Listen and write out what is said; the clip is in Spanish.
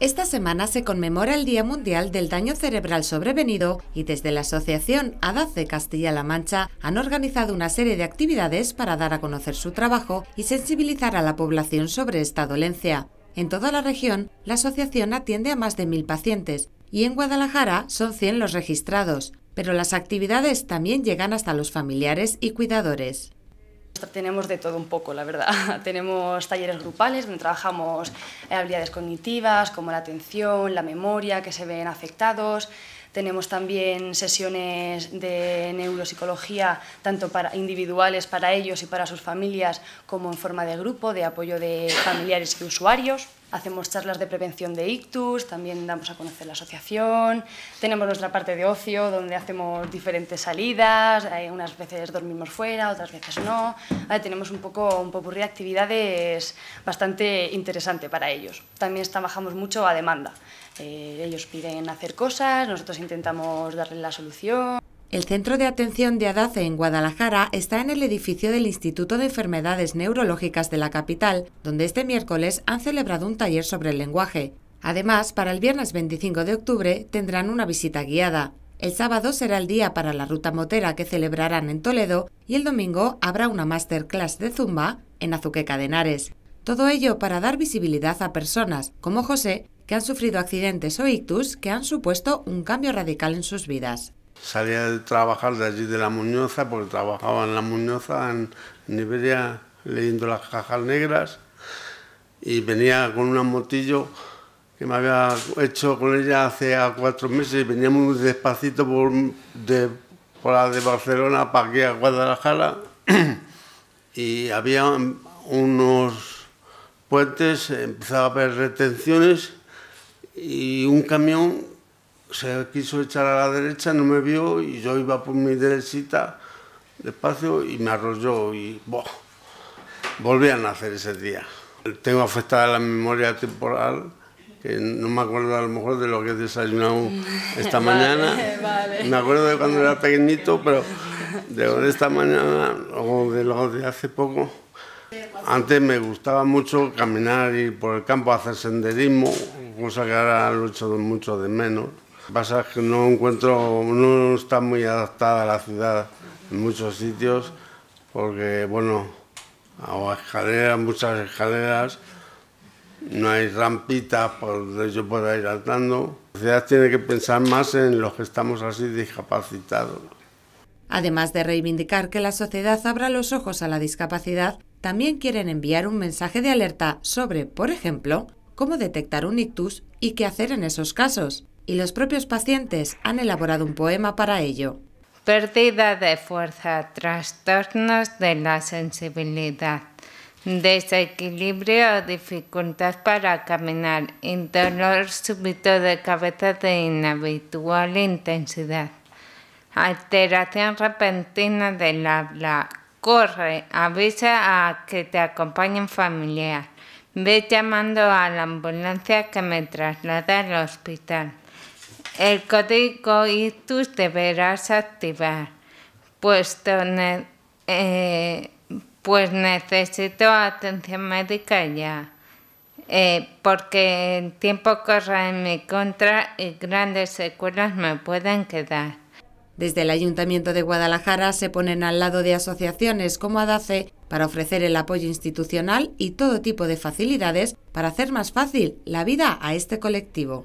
Esta semana se conmemora el Día Mundial del Daño Cerebral Sobrevenido y desde la Asociación ADACE Castilla-La Mancha han organizado una serie de actividades para dar a conocer su trabajo y sensibilizar a la población sobre esta dolencia. En toda la región, la asociación atiende a más de mil pacientes y en Guadalajara son 100 los registrados, pero las actividades también llegan hasta los familiares y cuidadores. Tenemos de todo un poco, la verdad. Tenemos talleres grupales donde trabajamos eh, habilidades cognitivas como la atención, la memoria, que se ven afectados. Tenemos también sesiones de neuropsicología, tanto para individuales para ellos y para sus familias, como en forma de grupo, de apoyo de familiares y usuarios hacemos charlas de prevención de ictus, también damos a conocer la asociación, tenemos nuestra parte de ocio donde hacemos diferentes salidas, eh, unas veces dormimos fuera, otras veces no, tenemos un poco un popurrí de actividades bastante interesante para ellos. También trabajamos mucho a demanda, eh, ellos piden hacer cosas, nosotros intentamos darles la solución, el Centro de Atención de ADACE en Guadalajara está en el edificio del Instituto de Enfermedades Neurológicas de la capital, donde este miércoles han celebrado un taller sobre el lenguaje. Además, para el viernes 25 de octubre tendrán una visita guiada. El sábado será el día para la ruta motera que celebrarán en Toledo y el domingo habrá una masterclass de Zumba en Azuqueca de Henares. Todo ello para dar visibilidad a personas como José que han sufrido accidentes o ictus que han supuesto un cambio radical en sus vidas. Salía de trabajar de allí de la Muñoza, porque trabajaba en la Muñoza, en, Iberia, leyendo las cajas negras, y venía con una motillo que me había hecho con ella hace cuatro meses, y venía muy despacito por, de, por la de Barcelona para aquí a Guadalajara, y había unos puentes, empezaba a haber retenciones, y un camión se quiso echar a la derecha, no me vio y yo iba por mi derechita despacio y me arrolló y volví a nacer ese día. Tengo afectada la memoria temporal, que no me acuerdo a lo mejor de lo que he desayunado esta mañana. Me acuerdo de cuando era pequeñito, pero de esta mañana o de lo de hace poco. Antes me gustaba mucho caminar y por el campo hacer senderismo, cosa que ahora lo he hecho mucho de menos. Pasa que no encuentro, no está muy adaptada a la ciudad en muchos sitios, porque, bueno, hay escaleras, muchas escaleras, no hay rampitas por donde yo pueda ir saltando. La ciudad tiene que pensar más en los que estamos así discapacitados. Además de reivindicar que la sociedad abra los ojos a la discapacidad, también quieren enviar un mensaje de alerta sobre, por ejemplo, cómo detectar un ictus y qué hacer en esos casos y los propios pacientes han elaborado un poema para ello. Pérdida de fuerza, trastornos de la sensibilidad, desequilibrio dificultad para caminar dolor súbito de cabeza de inhabitual intensidad, alteración repentina del habla, corre, avisa a que te acompañen familiar. Ve llamando a la ambulancia que me traslada al hospital. El código ITUS deberás activar, puesto eh, pues necesito atención médica ya, eh, porque el tiempo corre en mi contra y grandes secuelas me pueden quedar. Desde el Ayuntamiento de Guadalajara se ponen al lado de asociaciones como ADACE para ofrecer el apoyo institucional y todo tipo de facilidades para hacer más fácil la vida a este colectivo.